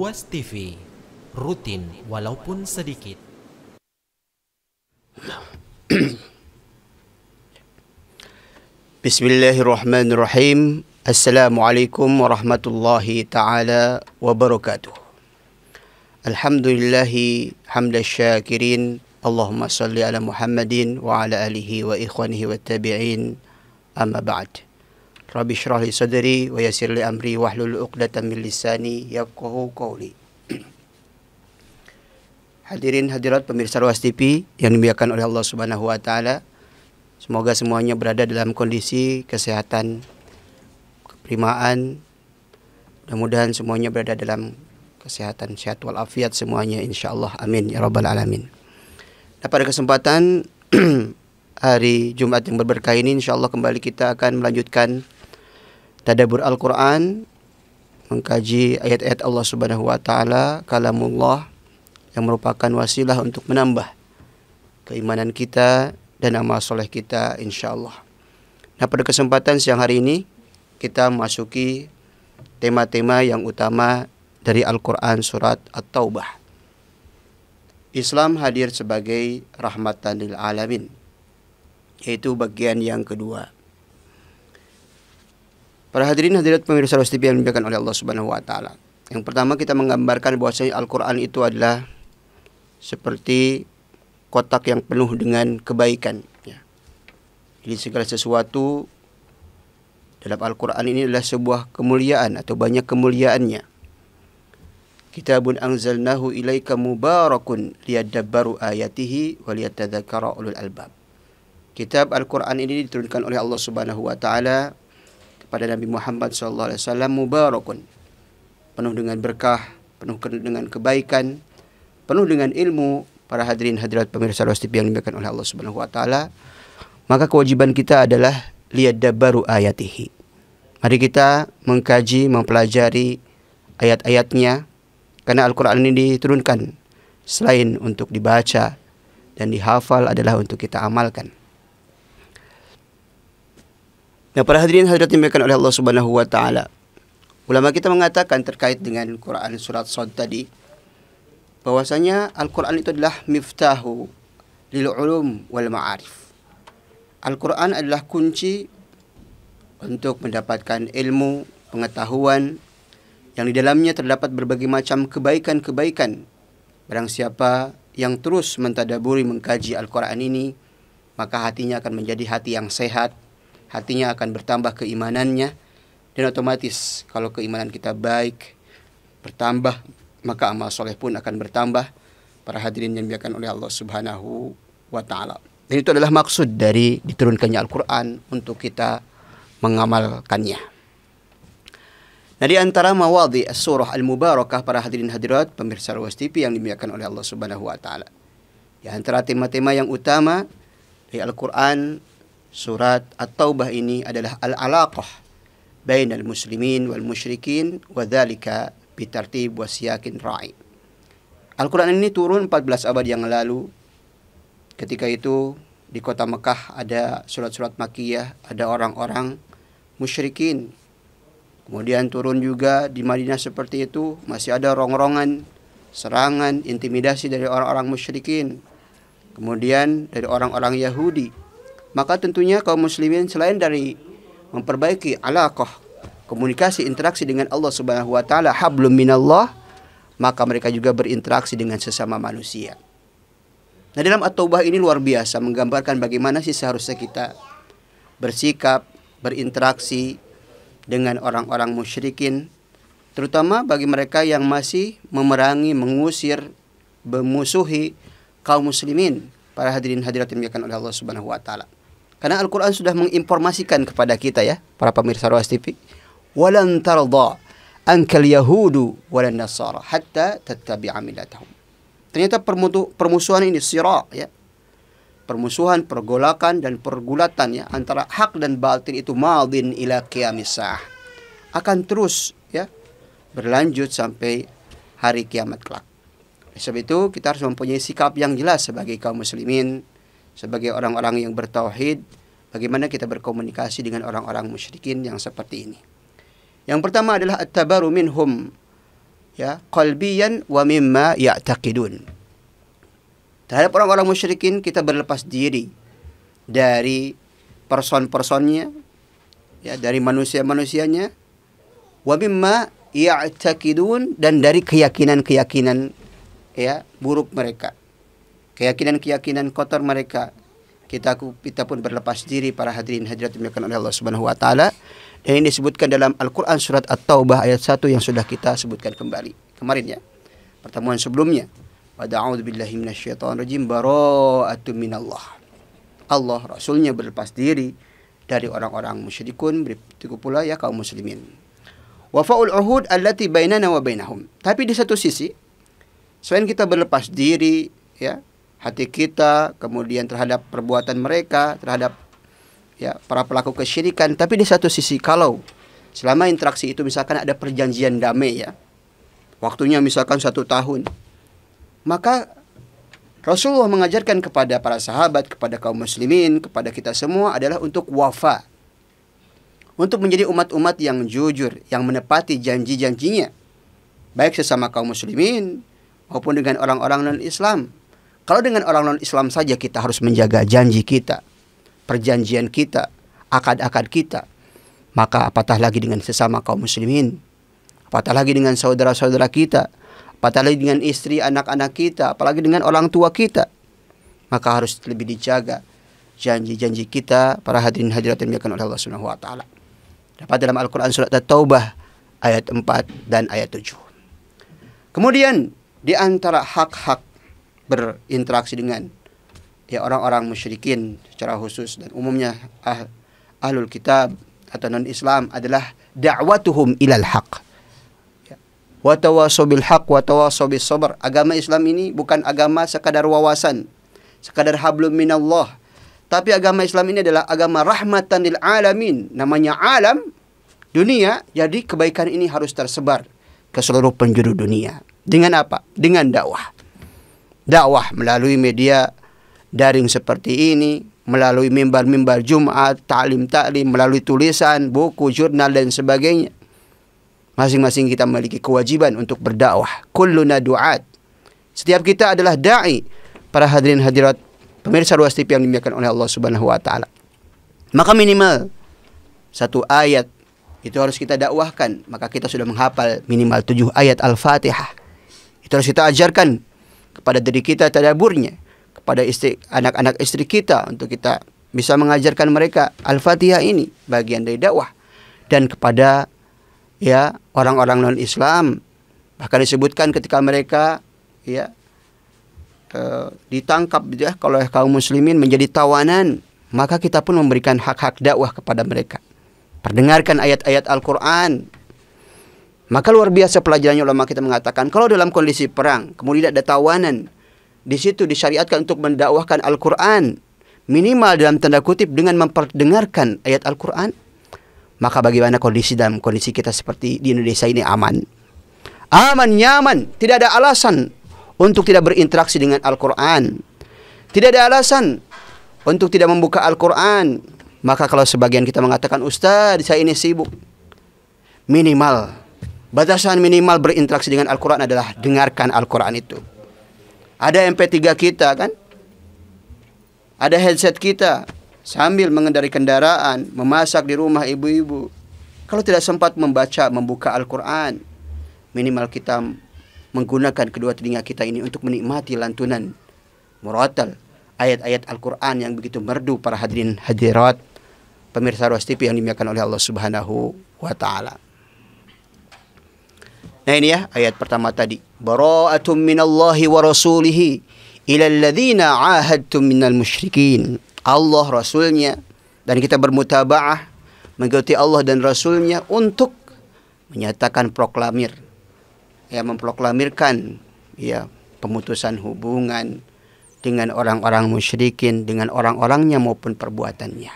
Ruas TV rutin walaupun sedikit. Bismillahirrahmanirrahim. Assalamualaikum warahmatullahi taala wabarakatuh. Alhamdulillahi hamdal syakirin. Allahumma salli ala Muhammadin wa ala alihi wa ikhwanihi wa tabi'in. Amma ba'd. Rabbi syrah li sadri wa yassir li amri hlul 'uqdatam min lisani yafqahu qawli. Hadirin hadirat pemirsa Ruas TV yang dimuliakan oleh Allah Subhanahu wa taala. Semoga semuanya berada dalam kondisi kesehatan keprimaan. Mudah-mudahan semuanya berada dalam kesehatan sehat walafiat semuanya insyaallah amin ya rabbal alamin. Nah, pada kesempatan hari Jumat yang berberkah ini insyaallah kembali kita akan melanjutkan tadabur Al-Qur'an, mengkaji ayat-ayat Allah Subhanahu wa taala, kalamullah yang merupakan wasilah untuk menambah keimanan kita dan amal soleh kita insyaallah. Nah, pada kesempatan siang hari ini kita memasuki tema-tema yang utama dari Al-Qur'an surat At-Taubah. Islam hadir sebagai rahmatan lil alamin yaitu bagian yang kedua. Para hadirin hadirat pemirsa Rose TV yang dimuliakan oleh Allah Subhanahu wa taala. Yang pertama kita menggambarkan bahwasanya Al-Qur'an itu adalah seperti kotak yang penuh dengan kebaikan ya. Jadi segala sesuatu dalam Al-Qur'an ini adalah sebuah kemuliaan atau banyak kemuliaannya. Kitabun anzalnahu ilaika mubarakun liyadabbaru ayatihi wa liyatadzakara ulul albab. Kitab Al-Qur'an ini diturunkan oleh Allah Subhanahu wa taala kepada Nabi Muhammad sallallahu alaihi wasallam mubarakun. Penuh dengan berkah, penuh dengan kebaikan, penuh dengan ilmu para hadirin hadirat pemirsa Rosti yang dimuliakan oleh Allah Subhanahu wa taala. Maka kewajiban kita adalah lihat dabaru ayatihi. Mari kita mengkaji, mempelajari ayat-ayatnya karena Al-Qur'an ini diturunkan selain untuk dibaca dan dihafal adalah untuk kita amalkan. Nah, para hadirin hadirat dimuliakan oleh Allah Subhanahu wa taala. Ulama kita mengatakan terkait dengan Quran surat Sad tadi bahwasanya Al-Quran itu adalah miftahu lil ulum wal ma'arif. Al-Quran adalah kunci untuk mendapatkan ilmu, pengetahuan yang di dalamnya terdapat berbagai macam kebaikan-kebaikan. Barang siapa yang terus mentadaburi mengkaji Al-Quran ini, maka hatinya akan menjadi hati yang sehat, hatinya akan bertambah keimanannya dan otomatis kalau keimanan kita baik bertambah maka amal soleh pun akan bertambah para hadirin yang dimuliakan oleh Allah Subhanahu wa taala. Dan itu adalah maksud dari diturunkannya Al-Qur'an untuk kita mengamalkannya. Nah di antara mawadhi surah Al-Mubarakah para hadirin hadirat pemirsa Ruas TV yang dimuliakan oleh Allah Subhanahu wa taala. Di antara tema-tema yang utama dari Al-Qur'an surat At-Taubah ini adalah al-alaqah bainal muslimin wal musyrikin wa dzalika bitartib siyakin ra'i. Al-Qur'an ini turun 14 abad yang lalu. Ketika itu di kota Mekah ada surat-surat Makiyah, ada orang-orang musyrikin. Kemudian turun juga di Madinah seperti itu, masih ada rongrongan, serangan, intimidasi dari orang-orang musyrikin. Kemudian dari orang-orang Yahudi maka tentunya kaum muslimin selain dari memperbaiki alaqah komunikasi interaksi dengan Allah Subhanahu wa taala hablum minallah maka mereka juga berinteraksi dengan sesama manusia. Nah, dalam At-Taubah ini luar biasa menggambarkan bagaimana sih seharusnya kita bersikap, berinteraksi dengan orang-orang musyrikin, terutama bagi mereka yang masih memerangi, mengusir, memusuhi kaum muslimin para hadirin hadirat yang dimuliakan oleh Allah Subhanahu wa taala. Karena Al-Quran sudah menginformasikan kepada kita ya, para pemirsa Ruas TV. Walan tarda Angkal yahudu walan nasara hatta tattabi'a amilatahum Ternyata permusuhan ini sirah ya. Permusuhan, pergolakan dan pergulatan ya antara hak dan batin itu madin ila qiyamisah. Akan terus ya berlanjut sampai hari kiamat kelak. Sebab itu kita harus mempunyai sikap yang jelas sebagai kaum muslimin sebagai orang-orang yang bertauhid bagaimana kita berkomunikasi dengan orang-orang musyrikin yang seperti ini. Yang pertama adalah at-tabaru minhum ya qalbiyan wa mimma ya'taqidun. Terhadap orang-orang musyrikin kita berlepas diri dari person-personnya ya dari manusia-manusianya wa mimma ya'taqidun dan dari keyakinan-keyakinan ya buruk mereka keyakinan-keyakinan kotor mereka. Kita kita pun berlepas diri para hadirin hadirat dimuliakan oleh Allah Subhanahu wa taala. Dan ini disebutkan dalam Al-Qur'an surat At-Taubah ayat 1 yang sudah kita sebutkan kembali kemarin ya. Pertemuan sebelumnya. Wa da'udzu billahi minasyaitonir rajim bara'atun minallah. Allah rasulnya berlepas diri dari orang-orang musyrikun begitu pula ya kaum muslimin. Wafaul uhud allati bainana wa bainahum. Tapi di satu sisi selain kita berlepas diri ya hati kita, kemudian terhadap perbuatan mereka, terhadap ya para pelaku kesyirikan. Tapi di satu sisi kalau selama interaksi itu misalkan ada perjanjian damai ya, waktunya misalkan satu tahun, maka Rasulullah mengajarkan kepada para sahabat, kepada kaum muslimin, kepada kita semua adalah untuk wafa. Untuk menjadi umat-umat yang jujur, yang menepati janji-janjinya. Baik sesama kaum muslimin maupun dengan orang-orang non-Islam kalau dengan orang non-Islam saja kita harus menjaga janji kita, perjanjian kita, akad-akad kita, maka apatah lagi dengan sesama kaum muslimin, apatah lagi dengan saudara-saudara kita, apatah lagi dengan istri, anak-anak kita, apalagi dengan orang tua kita. Maka harus lebih dijaga janji-janji kita para hadirin hadirat yang dimuliakan oleh Allah Subhanahu wa taala. Dapat dalam Al-Qur'an surat At-Taubah ayat 4 dan ayat 7. Kemudian di antara hak-hak berinteraksi dengan ya orang-orang musyrikin secara khusus dan umumnya ah, ahlul kitab atau non-Islam adalah da'watuhum ilal haq. Ya. watawasobil haq Agama Islam ini bukan agama sekadar wawasan, sekadar hablum minallah. Tapi agama Islam ini adalah agama rahmatan lil alamin. Namanya alam dunia, jadi kebaikan ini harus tersebar ke seluruh penjuru dunia. Dengan apa? Dengan dakwah dakwah melalui media daring seperti ini, melalui mimbar-mimbar Jumat, taklim-taklim, melalui tulisan, buku, jurnal dan sebagainya. Masing-masing kita memiliki kewajiban untuk berdakwah. Kulluna du'at. Setiap kita adalah dai. Para hadirin hadirat pemirsa ruas TV yang dimuliakan oleh Allah Subhanahu wa taala. Maka minimal satu ayat itu harus kita dakwahkan. Maka kita sudah menghafal minimal tujuh ayat Al-Fatihah. Itu harus kita ajarkan kepada diri kita tadaburnya, kepada istri anak-anak istri kita untuk kita bisa mengajarkan mereka Al-Fatihah ini bagian dari dakwah dan kepada ya orang-orang non-Islam bahkan disebutkan ketika mereka ya e, ditangkap gitu ya kalau kaum muslimin menjadi tawanan maka kita pun memberikan hak-hak dakwah kepada mereka perdengarkan ayat-ayat Al-Qur'an maka luar biasa pelajarannya ulama kita mengatakan kalau dalam kondisi perang kemudian ada tawanan di situ disyariatkan untuk mendakwahkan Al-Qur'an minimal dalam tanda kutip dengan memperdengarkan ayat Al-Qur'an maka bagaimana kondisi dalam kondisi kita seperti di Indonesia ini aman aman nyaman tidak ada alasan untuk tidak berinteraksi dengan Al-Qur'an tidak ada alasan untuk tidak membuka Al-Qur'an maka kalau sebagian kita mengatakan Ustaz saya ini sibuk minimal Batasan minimal berinteraksi dengan Al-Quran adalah dengarkan Al-Quran itu. Ada MP3 kita kan? Ada headset kita sambil mengendari kendaraan, memasak di rumah ibu-ibu. Kalau tidak sempat membaca, membuka Al-Quran, minimal kita menggunakan kedua telinga kita ini untuk menikmati lantunan muratal ayat-ayat Al-Quran yang begitu merdu para hadirin hadirat pemirsa Ruas TV yang dimuliakan oleh Allah Subhanahu wa taala. Nah ini ya ayat pertama tadi. Bara'atum minallahi wa rasulihi ilal ladzina ahadtum minal musyrikin. Allah Rasulnya dan kita bermutaba'ah mengikuti Allah dan Rasulnya untuk menyatakan proklamir ya memproklamirkan ya pemutusan hubungan dengan orang-orang musyrikin dengan orang-orangnya maupun perbuatannya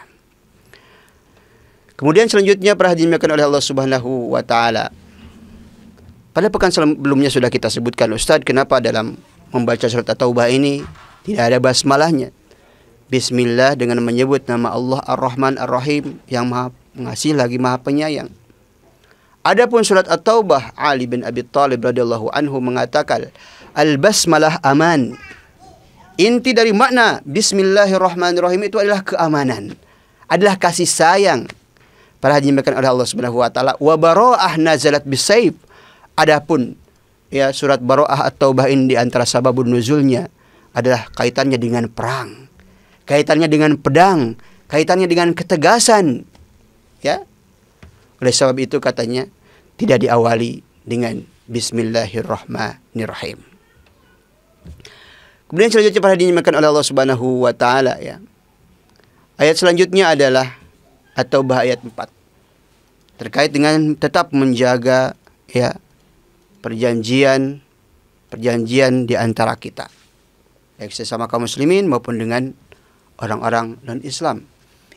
kemudian selanjutnya perhatikan oleh Allah Subhanahu wa taala pada pekan sebelumnya sudah kita sebutkan Ustadz kenapa dalam membaca surat At-Taubah ini tidak ada basmalahnya. Bismillah dengan menyebut nama Allah Ar-Rahman Ar-Rahim yang maha pengasih lagi maha penyayang. Adapun surat At-Taubah Ali bin Abi Thalib radhiyallahu anhu mengatakan al-basmalah aman. Inti dari makna bismillahirrahmanirrahim itu adalah keamanan, adalah kasih sayang. Para haji dimakan oleh Allah Subhanahu wa taala wa bara'ah nazalat bisaif Adapun ya surat Baroah atau Taubah ini di antara sababun nuzulnya adalah kaitannya dengan perang, kaitannya dengan pedang, kaitannya dengan ketegasan. Ya. Oleh sebab itu katanya tidak diawali dengan bismillahirrahmanirrahim. Kemudian selanjutnya pada dinyamakan oleh Allah Subhanahu wa taala ya. Ayat selanjutnya adalah atau ayat 4 terkait dengan tetap menjaga ya perjanjian perjanjian di antara kita baik sesama kaum muslimin maupun dengan orang-orang non Islam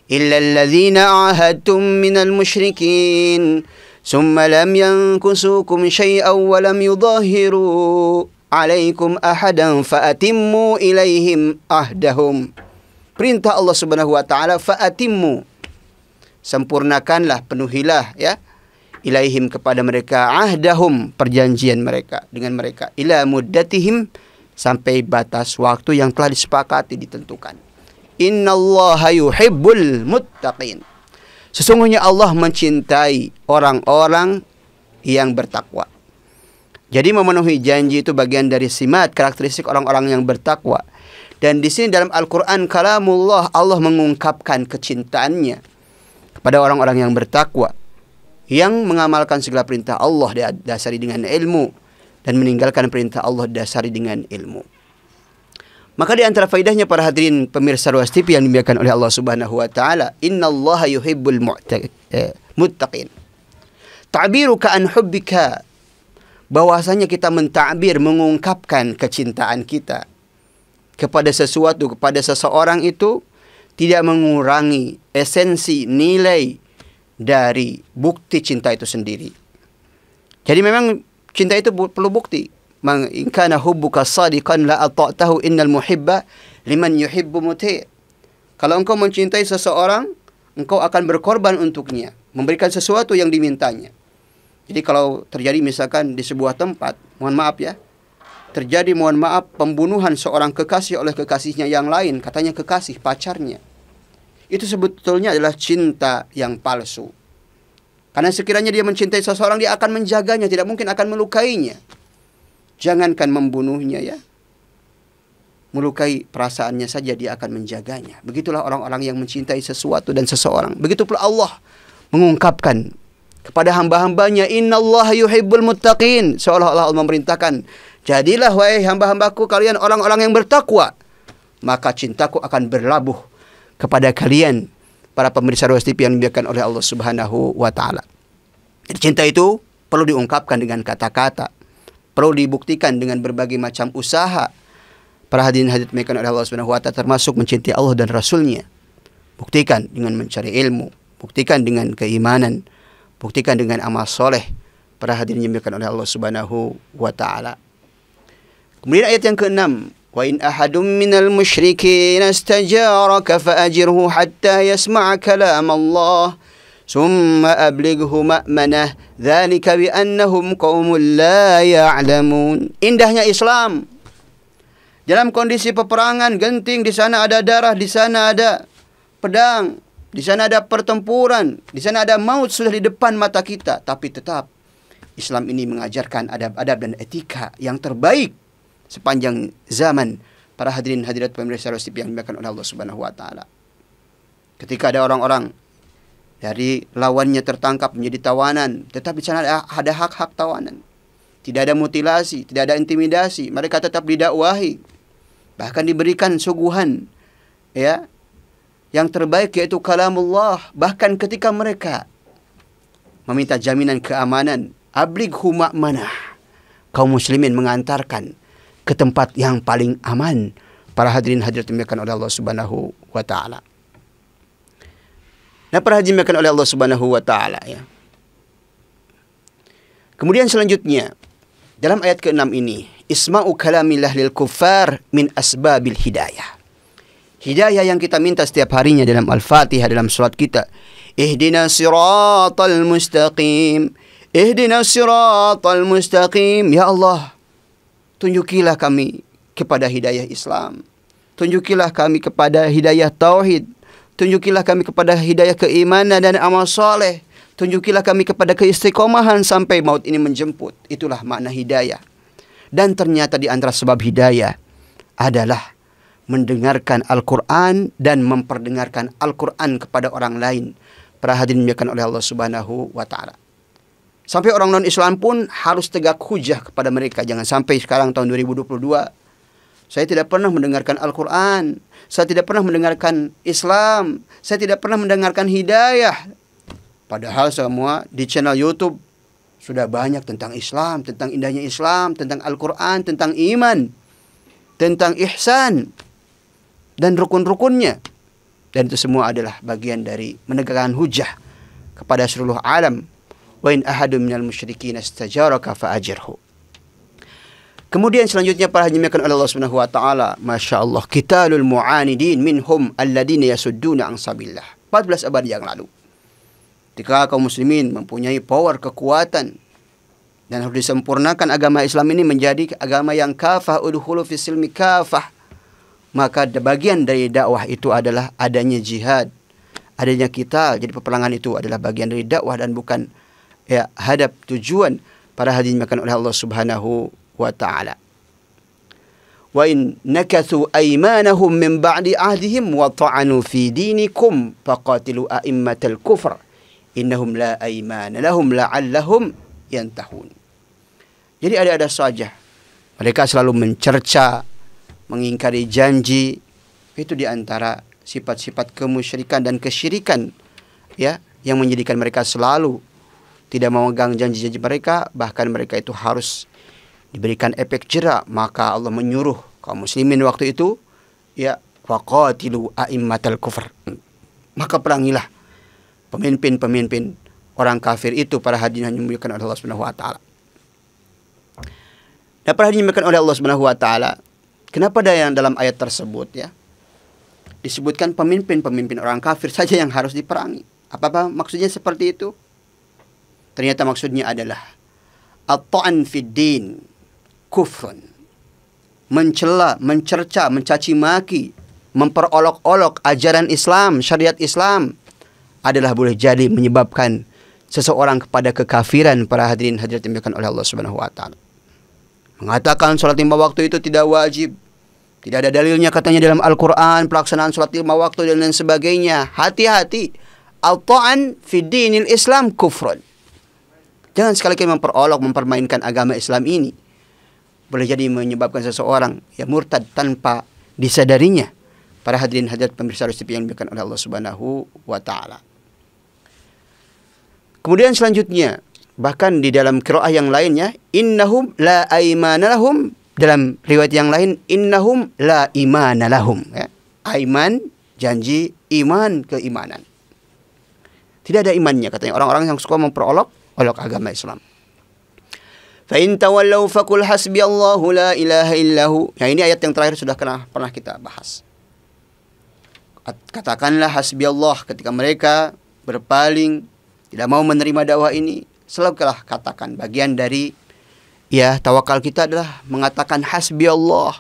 إلا الذين عاهدتم من المشركين ثم لم ينكسوكم شيئا ولم يظاهروا عليكم أحدا فأتموا ilaihim ahdahum perintah Allah Subhanahu wa taala fa'atimmu sempurnakanlah penuhilah ya ilaihim kepada mereka ahdahum perjanjian mereka dengan mereka ila muddatihim sampai batas waktu yang telah disepakati ditentukan innallaha yuhibbul muttaqin sesungguhnya Allah mencintai orang-orang yang bertakwa jadi memenuhi janji itu bagian dari simat karakteristik orang-orang yang bertakwa. Dan di sini dalam Al-Qur'an kalamullah Allah mengungkapkan kecintaannya kepada orang-orang yang bertakwa yang mengamalkan segala perintah Allah dasari dengan ilmu dan meninggalkan perintah Allah dasari dengan ilmu. Maka di antara faidahnya para hadirin pemirsa Ruas TV yang dimuliakan oleh Allah Subhanahu wa taala, innallaha yuhibbul eh, muttaqin. Ta'biruka an hubbika bahwasanya kita mentakbir mengungkapkan kecintaan kita kepada sesuatu kepada seseorang itu tidak mengurangi esensi nilai dari bukti cinta itu sendiri. Jadi memang cinta itu perlu bukti. Man in kana hubbuka sadiqan la ata'tahu innal muhibba liman yuhibbu muti'. Kalau engkau mencintai seseorang, engkau akan berkorban untuknya, memberikan sesuatu yang dimintanya. Jadi kalau terjadi misalkan di sebuah tempat, mohon maaf ya, terjadi mohon maaf pembunuhan seorang kekasih oleh kekasihnya yang lain, katanya kekasih pacarnya itu sebetulnya adalah cinta yang palsu. Karena sekiranya dia mencintai seseorang, dia akan menjaganya, tidak mungkin akan melukainya. Jangankan membunuhnya ya. Melukai perasaannya saja dia akan menjaganya. Begitulah orang-orang yang mencintai sesuatu dan seseorang. Begitu pula Allah mengungkapkan kepada hamba-hambanya, Inna Allah yuhibbul muttaqin. Seolah-olah Allah memerintahkan, jadilah wahai hamba-hambaku kalian orang-orang yang bertakwa. Maka cintaku akan berlabuh kepada kalian para pemirsa Ruas TV yang dibiarkan oleh Allah Subhanahu wa taala. Cinta itu perlu diungkapkan dengan kata-kata, perlu dibuktikan dengan berbagai macam usaha. Para hadirin hadirat mekan oleh Allah Subhanahu wa taala termasuk mencintai Allah dan Rasulnya. Buktikan dengan mencari ilmu, buktikan dengan keimanan, buktikan dengan amal soleh. Para hadirin diberikan oleh Allah Subhanahu wa taala. Kemudian ayat yang keenam وإن أحد من المشركين استجارك فأجره حتى يسمع كلام الله ثم أبلغه مَأْمَنَهُ ذلك بأنهم قوم لا يعلمون Indahnya Islam Dalam kondisi peperangan genting di sana ada darah, di sana ada pedang, di sana ada pertempuran, di sana ada maut sudah di depan mata kita, tapi tetap Islam ini mengajarkan adab-adab dan etika yang terbaik sepanjang zaman para hadirin hadirat pemirsa Rosip yang dimakan oleh Allah Subhanahu wa taala. Ketika ada orang-orang dari lawannya tertangkap menjadi tawanan, tetapi sana ada, hak-hak tawanan. Tidak ada mutilasi, tidak ada intimidasi, mereka tetap didakwahi. Bahkan diberikan suguhan ya yang terbaik yaitu kalamullah bahkan ketika mereka meminta jaminan keamanan ablig huma manah kaum muslimin mengantarkan ke tempat yang paling aman. Para hadirin hadirat dimuliakan oleh Allah Subhanahu wa taala. Nah, para hadirin dimuliakan oleh Allah Subhanahu wa taala ya. Kemudian selanjutnya dalam ayat ke-6 ini, isma'u kalamillah lil kuffar min asbabil hidayah. Hidayah yang kita minta setiap harinya dalam Al-Fatihah dalam surat kita. Ihdina siratal mustaqim. Ihdina siratal mustaqim. Ya Allah, tunjukilah kami kepada hidayah Islam. Tunjukilah kami kepada hidayah tauhid. Tunjukilah kami kepada hidayah keimanan dan amal soleh. Tunjukilah kami kepada keistiqomahan sampai maut ini menjemput. Itulah makna hidayah. Dan ternyata di antara sebab hidayah adalah mendengarkan Al-Quran dan memperdengarkan Al-Quran kepada orang lain. Perhatiin oleh Allah Subhanahu wa Ta'ala. Sampai orang non-Islam pun harus tegak hujah kepada mereka. Jangan sampai sekarang tahun 2022 saya tidak pernah mendengarkan Al-Quran. Saya tidak pernah mendengarkan Islam. Saya tidak pernah mendengarkan hidayah. Padahal semua di channel YouTube sudah banyak tentang Islam, tentang indahnya Islam, tentang Al-Quran, tentang iman, tentang ihsan, dan rukun-rukunnya. Dan itu semua adalah bagian dari menegakkan hujah kepada seluruh alam Wain in ahadum minal musyrikin istajaraka fa'ajirhu. Kemudian selanjutnya para dimakan oleh Allah Subhanahu wa taala, masyaallah kitalul mu'anidin minhum alladziina yasudduna an sabillah. 14 abad yang lalu. Ketika kaum muslimin mempunyai power kekuatan dan harus disempurnakan agama Islam ini menjadi agama yang kafah udhulu silmi kafah maka bagian dari dakwah itu adalah adanya jihad adanya kita jadi peperangan itu adalah bagian dari dakwah dan bukan ya hadap tujuan para hadirin makan oleh Allah Subhanahu wa taala. Wa in nakathu aymanahum min ba'di ahdihim wa ta'anu fi dinikum faqatilu a'immatal kufr innahum la ayman lahum la'allahum yantahun. Jadi ada-ada saja mereka selalu mencerca, mengingkari janji. Itu di antara sifat-sifat kemusyrikan dan kesyirikan ya yang menjadikan mereka selalu tidak memegang janji-janji mereka, bahkan mereka itu harus diberikan efek jera, maka Allah menyuruh kaum muslimin waktu itu ya waqatilu a'immatal kufur. Maka perangilah pemimpin-pemimpin orang kafir itu para hadirin yang dimuliakan oleh Allah Subhanahu wa taala. Dan para hadirin dimuliakan oleh Allah Subhanahu wa taala, kenapa ada yang dalam ayat tersebut ya? Disebutkan pemimpin-pemimpin orang kafir saja yang harus diperangi. Apa, apa maksudnya seperti itu? Ternyata maksudnya adalah at-ta'an fid din kufrun. Mencela, mencerca, mencaci maki, memperolok-olok ajaran Islam, syariat Islam adalah boleh jadi menyebabkan seseorang kepada kekafiran para hadirin hadirat dimuliakan oleh Allah Subhanahu wa taala. Mengatakan salat lima waktu itu tidak wajib. Tidak ada dalilnya katanya dalam Al-Qur'an pelaksanaan salat lima waktu dan lain sebagainya. Hati-hati. Al-ta'an fi dinil Islam kufrun. Jangan sekali-kali memperolok, mempermainkan agama Islam ini. Boleh jadi menyebabkan seseorang ya murtad tanpa disadarinya. Para hadirin hadirat pemirsa harus yang diberikan oleh Allah Subhanahu wa taala. Kemudian selanjutnya, bahkan di dalam kiroah yang lainnya, innahum la aimana lahum dalam riwayat yang lain innahum la imana lahum ya. Aiman janji iman keimanan. Tidak ada imannya katanya orang-orang yang suka memperolok olok agama Islam. Fa'in tawallahu fakul hasbi Allahu la ilaha illahu. Nah ini ayat yang terakhir sudah pernah pernah kita bahas. Katakanlah hasbi Allah ketika mereka berpaling tidak mau menerima dakwah ini selalulah katakan bagian dari ya tawakal kita adalah mengatakan hasbi Allah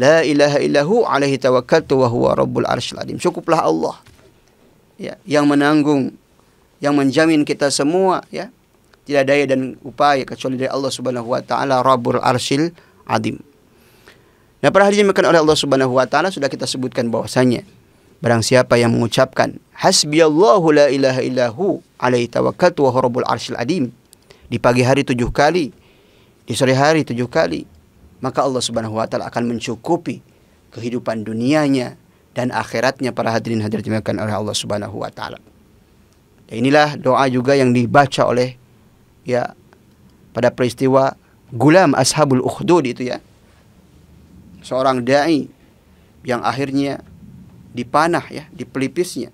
la ilaha illahu alaihi tawakkaltu wa huwa rabbul arsyil adim cukuplah Allah ya yang menanggung yang menjamin kita semua ya tidak daya dan upaya kecuali dari Allah Subhanahu wa taala Rabbul Arsyil Adim. Nah, para hadis dimakan oleh Allah Subhanahu wa taala sudah kita sebutkan bahwasanya barang siapa yang mengucapkan hasbiyallahu la ilaha illahu alaihi tawakkaltu wa rabbul arsyil adim di pagi hari tujuh kali di sore hari tujuh kali maka Allah Subhanahu wa taala akan mencukupi kehidupan dunianya dan akhiratnya para hadirin hadirat dimakan oleh Allah Subhanahu wa taala. Dan ya, inilah doa juga yang dibaca oleh ya pada peristiwa Gulam Ashabul Ukhdud itu ya. Seorang dai yang akhirnya dipanah ya, dipelipisnya.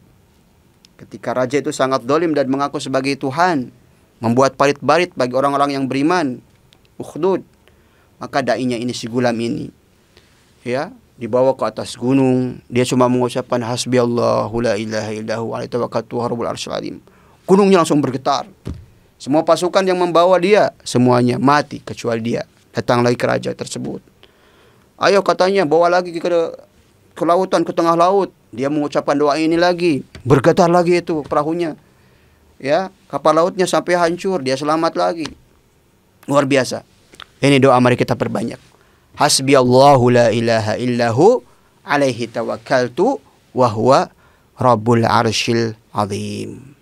Ketika raja itu sangat dolim dan mengaku sebagai Tuhan, membuat parit-parit bagi orang-orang yang beriman, ukhdud. Maka dainya ini si Gulam ini ya dibawa ke atas gunung dia cuma mengucapkan hasbi Allahu la ilaha illahu alaihi tawakkaltu rabbul arsyil azim gunungnya langsung bergetar semua pasukan yang membawa dia semuanya mati kecuali dia datang lagi ke raja tersebut ayo katanya bawa lagi ke ke lautan ke tengah laut dia mengucapkan doa ini lagi bergetar lagi itu perahunya ya kapal lautnya sampai hancur dia selamat lagi luar biasa ini doa mari kita perbanyak Allahu la ilaha illahu alaihi tawakkaltu wa huwa rabbul arsyil azim.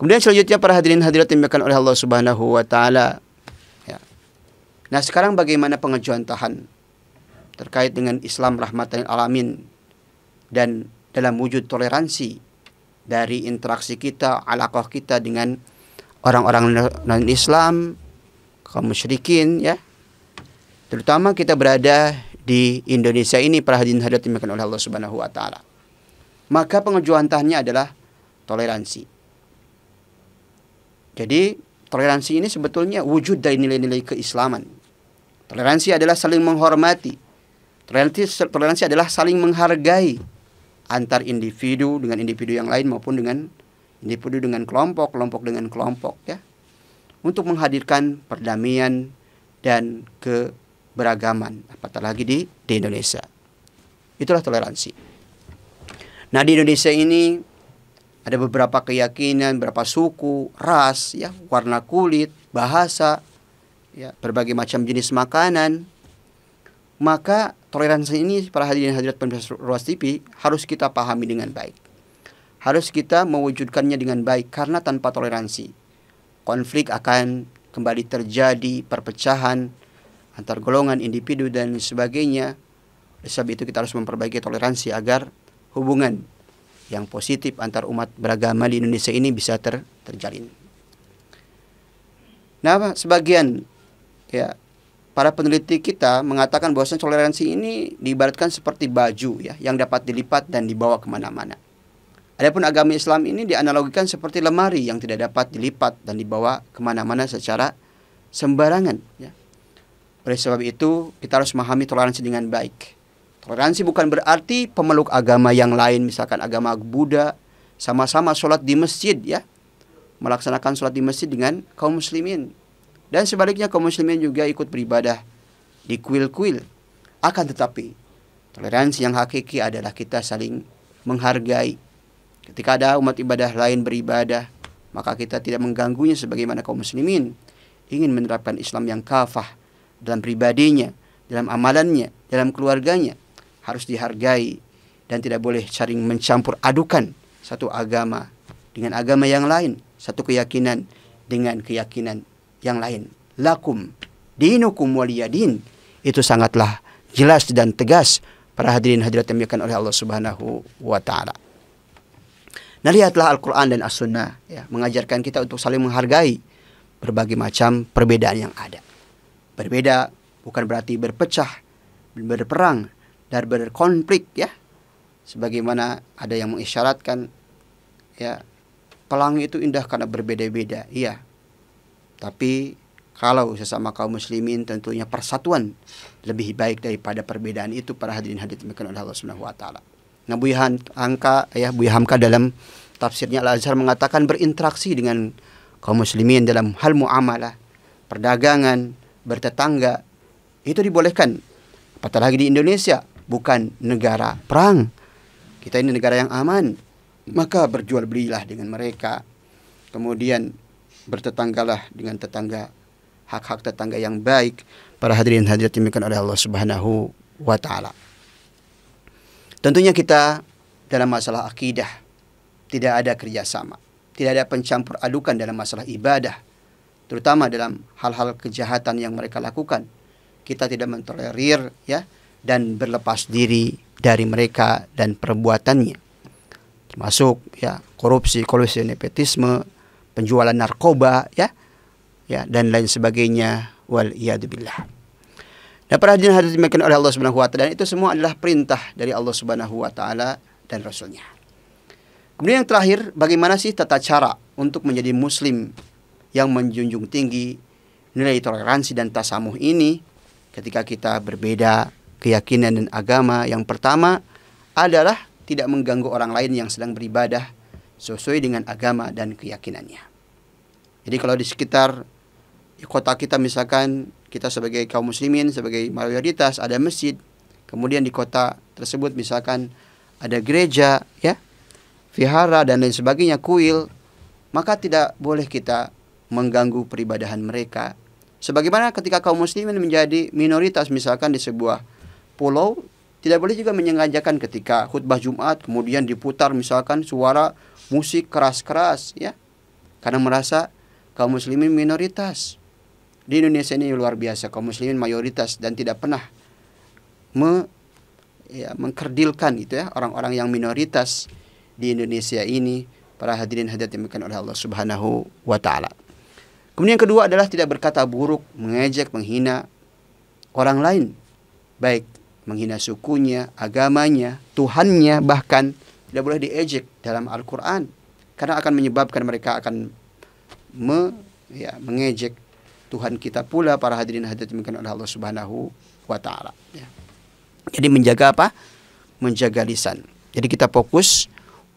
Kemudian selanjutnya para hadirin hadirat dimuliakan oleh Allah Subhanahu wa taala. Ya. Nah, sekarang bagaimana pengajuan tahan terkait dengan Islam rahmatan alamin dan dalam wujud toleransi dari interaksi kita, alaqah kita dengan orang-orang non-Islam, kaum musyrikin ya, Terutama kita berada di Indonesia ini para hadirin hadirat dimakan oleh Allah Subhanahu wa taala. Maka pengejuantahannya adalah toleransi. Jadi toleransi ini sebetulnya wujud dari nilai-nilai keislaman. Toleransi adalah saling menghormati. Toleransi, toleransi adalah saling menghargai antar individu dengan individu yang lain maupun dengan individu dengan kelompok, kelompok dengan kelompok ya. Untuk menghadirkan perdamaian dan ke beragaman, apatah lagi di di Indonesia. Itulah toleransi. Nah, di Indonesia ini ada beberapa keyakinan, beberapa suku, ras, ya, warna kulit, bahasa, ya, berbagai macam jenis makanan. Maka toleransi ini para hadirin hadirat pemirsa Ruas TV harus kita pahami dengan baik. Harus kita mewujudkannya dengan baik karena tanpa toleransi konflik akan kembali terjadi, perpecahan, antar golongan, individu dan sebagainya. Oleh sebab itu kita harus memperbaiki toleransi agar hubungan yang positif antar umat beragama di Indonesia ini bisa ter, terjalin. Nah, sebagian ya para peneliti kita mengatakan bahwa toleransi ini diibaratkan seperti baju ya yang dapat dilipat dan dibawa kemana-mana. Adapun agama Islam ini dianalogikan seperti lemari yang tidak dapat dilipat dan dibawa kemana-mana secara sembarangan. Ya. Oleh sebab itu, kita harus memahami toleransi dengan baik. Toleransi bukan berarti pemeluk agama yang lain, misalkan agama Buddha, sama-sama sholat di masjid ya. Melaksanakan sholat di masjid dengan kaum muslimin. Dan sebaliknya kaum muslimin juga ikut beribadah di kuil-kuil. Akan tetapi, toleransi yang hakiki adalah kita saling menghargai. Ketika ada umat ibadah lain beribadah, maka kita tidak mengganggunya sebagaimana kaum muslimin ingin menerapkan Islam yang kafah dalam pribadinya, dalam amalannya, dalam keluarganya harus dihargai dan tidak boleh saling mencampur adukan satu agama dengan agama yang lain, satu keyakinan dengan keyakinan yang lain. Lakum dinukum waliyadin itu sangatlah jelas dan tegas para hadirin hadirat yang dimuliakan oleh Allah Subhanahu wa taala. Nah, lihatlah Al-Qur'an dan As-Sunnah ya, mengajarkan kita untuk saling menghargai berbagai macam perbedaan yang ada. Berbeda bukan berarti berpecah, berperang, dan berkonflik ya. Sebagaimana ada yang mengisyaratkan ya pelangi itu indah karena berbeda-beda, iya. Tapi kalau sesama kaum muslimin tentunya persatuan lebih baik daripada perbedaan itu para hadirin hadirat dimakan oleh Allah Subhanahu wa taala. Nah, Buya Hamka ya Buya Hamka dalam tafsirnya Al-Azhar mengatakan berinteraksi dengan kaum muslimin dalam hal muamalah, perdagangan, bertetangga itu dibolehkan. Apatah lagi di Indonesia, bukan negara perang. Kita ini negara yang aman. Maka berjual belilah dengan mereka. Kemudian bertetanggalah dengan tetangga hak-hak tetangga yang baik para hadirin hadirat dimikan oleh Allah Subhanahu wa taala. Tentunya kita dalam masalah akidah tidak ada kerjasama, tidak ada pencampur adukan dalam masalah ibadah, terutama dalam hal-hal kejahatan yang mereka lakukan. Kita tidak mentolerir ya dan berlepas diri dari mereka dan perbuatannya. Termasuk ya korupsi, kolusi nepotisme, penjualan narkoba ya ya dan lain sebagainya wal iyadubillah. Dan para hadirin hadirin dimakan oleh Allah Subhanahu wa taala dan itu semua adalah perintah dari Allah Subhanahu wa taala dan rasulnya. Kemudian yang terakhir, bagaimana sih tata cara untuk menjadi muslim yang menjunjung tinggi nilai toleransi dan tasamuh ini ketika kita berbeda keyakinan dan agama yang pertama adalah tidak mengganggu orang lain yang sedang beribadah sesuai dengan agama dan keyakinannya. Jadi kalau di sekitar kota kita misalkan kita sebagai kaum muslimin sebagai mayoritas ada masjid, kemudian di kota tersebut misalkan ada gereja ya, vihara dan lain sebagainya, kuil, maka tidak boleh kita mengganggu peribadahan mereka. Sebagaimana ketika kaum muslimin menjadi minoritas misalkan di sebuah pulau, tidak boleh juga menyengajakan ketika khutbah Jumat kemudian diputar misalkan suara musik keras-keras ya. Karena merasa kaum muslimin minoritas. Di Indonesia ini luar biasa kaum muslimin mayoritas dan tidak pernah me, ya, mengkerdilkan gitu ya orang-orang yang minoritas di Indonesia ini para hadirin hadirat yang oleh Allah Subhanahu wa taala. Kemudian yang kedua adalah tidak berkata buruk, mengejek, menghina orang lain. Baik menghina sukunya, agamanya, Tuhannya bahkan tidak boleh diejek dalam Al-Quran. Karena akan menyebabkan mereka akan me, ya, mengejek Tuhan kita pula para hadirin hadirat yang oleh Allah Subhanahu wa taala ya. Jadi menjaga apa? Menjaga lisan. Jadi kita fokus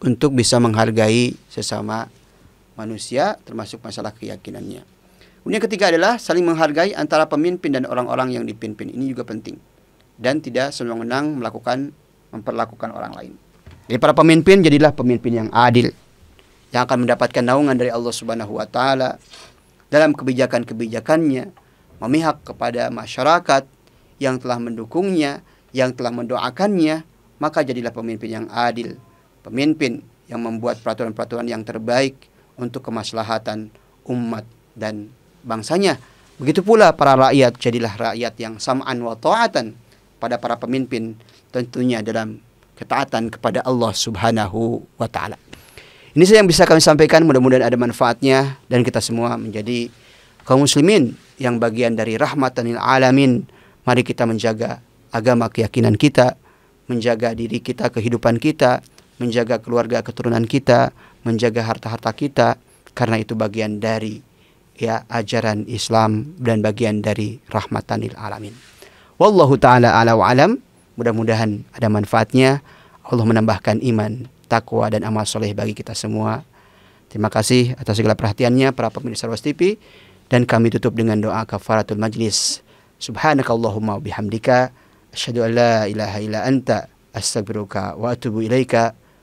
untuk bisa menghargai sesama manusia termasuk masalah keyakinannya. Kemudian ketiga adalah saling menghargai antara pemimpin dan orang-orang yang dipimpin. Ini juga penting. Dan tidak semenang-menang melakukan memperlakukan orang lain. Jadi para pemimpin jadilah pemimpin yang adil yang akan mendapatkan naungan dari Allah Subhanahu wa taala dalam kebijakan-kebijakannya memihak kepada masyarakat yang telah mendukungnya, yang telah mendoakannya, maka jadilah pemimpin yang adil, pemimpin yang membuat peraturan-peraturan yang terbaik untuk kemaslahatan umat dan bangsanya. Begitu pula para rakyat, jadilah rakyat yang sam'an wa ta'atan pada para pemimpin tentunya dalam ketaatan kepada Allah Subhanahu wa taala. Ini saja yang bisa kami sampaikan, mudah-mudahan ada manfaatnya dan kita semua menjadi kaum muslimin yang bagian dari rahmatan lil alamin. Mari kita menjaga agama keyakinan kita, menjaga diri kita, kehidupan kita, menjaga keluarga keturunan kita, menjaga harta-harta kita karena itu bagian dari ya ajaran Islam dan bagian dari rahmatanil alamin. Wallahu taala ala wa alam. Mudah-mudahan ada manfaatnya. Allah menambahkan iman, takwa dan amal soleh bagi kita semua. Terima kasih atas segala perhatiannya para pemirsa Rose TV dan kami tutup dengan doa kafaratul majlis. Subhanakallahumma bihamdika asyhadu an la ilaha illa anta astaghfiruka wa atubu ilaika.